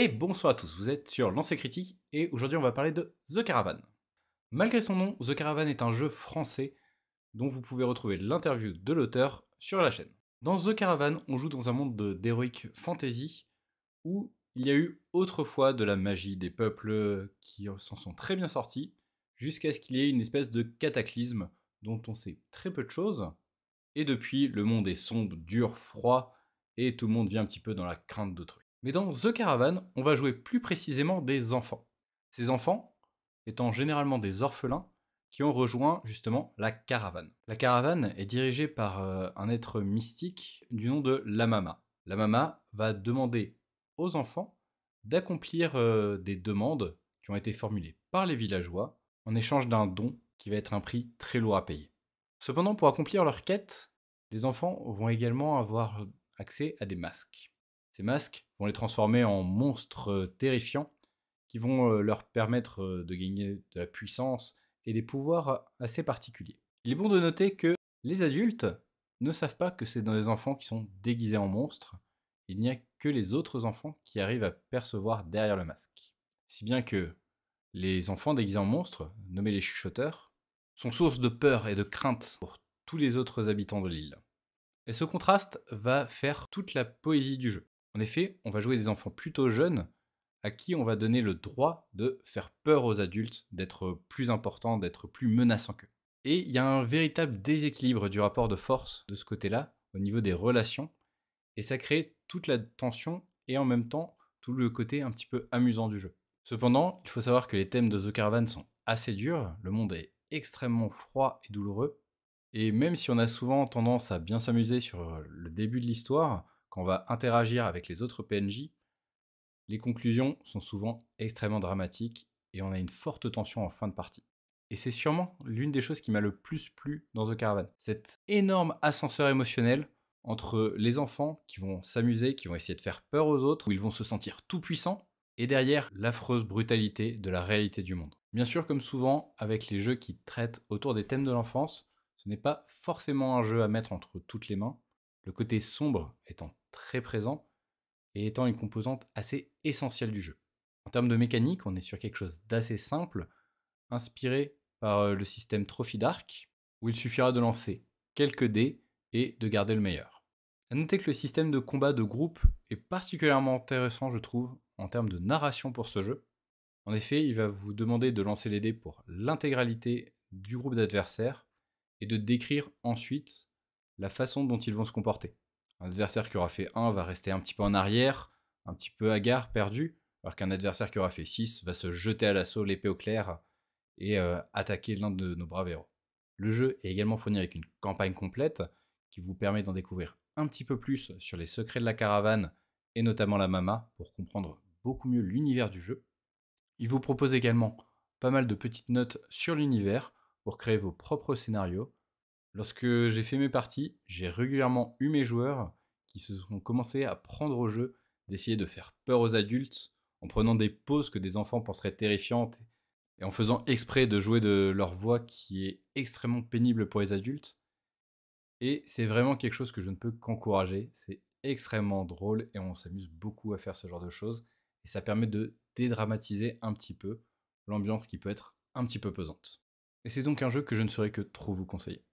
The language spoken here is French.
Et bonsoir à tous, vous êtes sur Lancer Critique et aujourd'hui on va parler de The Caravan. Malgré son nom, The Caravan est un jeu français dont vous pouvez retrouver l'interview de l'auteur sur la chaîne. Dans The Caravan, on joue dans un monde d'héroïque fantasy où il y a eu autrefois de la magie des peuples qui s'en sont très bien sortis jusqu'à ce qu'il y ait une espèce de cataclysme dont on sait très peu de choses. Et depuis, le monde est sombre, dur, froid, et tout le monde vit un petit peu dans la crainte d'autrui. Mais dans The Caravan, on va jouer plus précisément des enfants. Ces enfants étant généralement des orphelins qui ont rejoint justement la caravane. La caravane est dirigée par euh, un être mystique du nom de la Mama. La Mama va demander aux enfants d'accomplir euh, des demandes qui ont été formulées par les villageois en échange d'un don qui va être un prix très lourd à payer. Cependant, pour accomplir leur quête, les enfants vont également avoir accès à des masques. Ces masques vont les transformer en monstres euh, terrifiants qui vont euh, leur permettre euh, de gagner de la puissance et des pouvoirs assez particuliers. Il est bon de noter que les adultes ne savent pas que c'est dans les enfants qui sont déguisés en monstres, il n'y a que les autres enfants qui arrivent à percevoir derrière le masque. Si bien que les enfants déguisés en monstres, nommés les chuchoteurs, sont source de peur et de crainte pour tous les autres habitants de l'île. Et ce contraste va faire toute la poésie du jeu. En effet, on va jouer des enfants plutôt jeunes à qui on va donner le droit de faire peur aux adultes, d'être plus importants, d'être plus menaçants qu'eux. Et il y a un véritable déséquilibre du rapport de force de ce côté-là, au niveau des relations, et ça crée toute la tension et en même temps tout le côté un petit peu amusant du jeu. Cependant, il faut savoir que les thèmes de The Caravan sont assez durs, le monde est extrêmement froid et douloureux, et même si on a souvent tendance à bien s'amuser sur le début de l'histoire, on va interagir avec les autres PNJ, les conclusions sont souvent extrêmement dramatiques et on a une forte tension en fin de partie. Et c'est sûrement l'une des choses qui m'a le plus plu dans The Caravan. Cet énorme ascenseur émotionnel entre les enfants qui vont s'amuser, qui vont essayer de faire peur aux autres, où ils vont se sentir tout puissants, et derrière l'affreuse brutalité de la réalité du monde. Bien sûr, comme souvent avec les jeux qui traitent autour des thèmes de l'enfance, ce n'est pas forcément un jeu à mettre entre toutes les mains, le côté sombre étant très présent et étant une composante assez essentielle du jeu. En termes de mécanique, on est sur quelque chose d'assez simple, inspiré par euh, le système Trophy Dark, où il suffira de lancer quelques dés et de garder le meilleur. A noter que le système de combat de groupe est particulièrement intéressant, je trouve, en termes de narration pour ce jeu. En effet, il va vous demander de lancer les dés pour l'intégralité du groupe d'adversaires et de décrire ensuite la façon dont ils vont se comporter. Un adversaire qui aura fait 1 va rester un petit peu en arrière, un petit peu hagard, perdu, alors qu'un adversaire qui aura fait 6 va se jeter à l'assaut, l'épée au clair, et euh, attaquer l'un de nos braves héros. Le jeu est également fourni avec une campagne complète qui vous permet d'en découvrir un petit peu plus sur les secrets de la caravane et notamment la Mama pour comprendre beaucoup mieux l'univers du jeu. Il vous propose également pas mal de petites notes sur l'univers pour créer vos propres scénarios Lorsque j'ai fait mes parties, j'ai régulièrement eu mes joueurs qui se sont commencés à prendre au jeu, d'essayer de faire peur aux adultes, en prenant des pauses que des enfants penseraient terrifiantes, et en faisant exprès de jouer de leur voix qui est extrêmement pénible pour les adultes. Et c'est vraiment quelque chose que je ne peux qu'encourager, c'est extrêmement drôle et on s'amuse beaucoup à faire ce genre de choses, et ça permet de dédramatiser un petit peu l'ambiance qui peut être un petit peu pesante. Et c'est donc un jeu que je ne saurais que trop vous conseiller.